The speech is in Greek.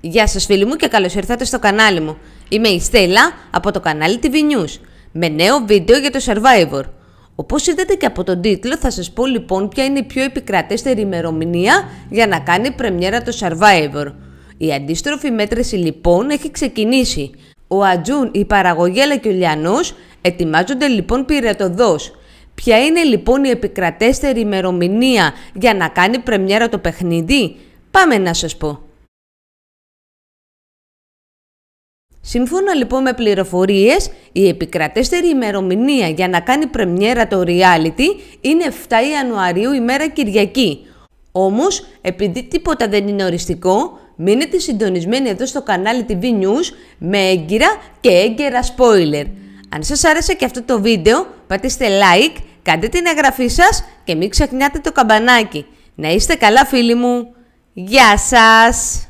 Γεια σας φίλοι μου και καλώς ήρθατε στο κανάλι μου. Είμαι η Στέλλα από το κανάλι TV News με νέο βίντεο για το Survivor. Όπως είδατε και από τον τίτλο θα σας πω λοιπόν ποια είναι η πιο επικρατέστερη ημερομηνία για να κάνει πρεμιέρα το Survivor. Η αντίστροφη μέτρηση λοιπόν έχει ξεκινήσει. Ο Ατζούν, η παραγωγή αλλά και ο Λιανός ετοιμάζονται λοιπόν πυρετοδός. Ποια είναι λοιπόν η επικρατέστερη ημερομηνία για να κάνει πρεμιέρα το παιχνίδι? Πάμε να σας πω. Σύμφωνα λοιπόν με πληροφορίες, η επικρατέστερη ημερομηνία για να κάνει πρεμιέρα το reality είναι 7 Ιανουαρίου ημέρα Κυριακή. Όμως, επειδή τίποτα δεν είναι οριστικό, μείνετε συντονισμένοι εδώ στο κανάλι TV News με έγκυρα και έγκαιρα spoiler. Αν σας άρεσε και αυτό το βίντεο, πατήστε like, κάντε την εγγραφή σας και μην ξεχνάτε το καμπανάκι. Να είστε καλά φίλοι μου. Γεια σας!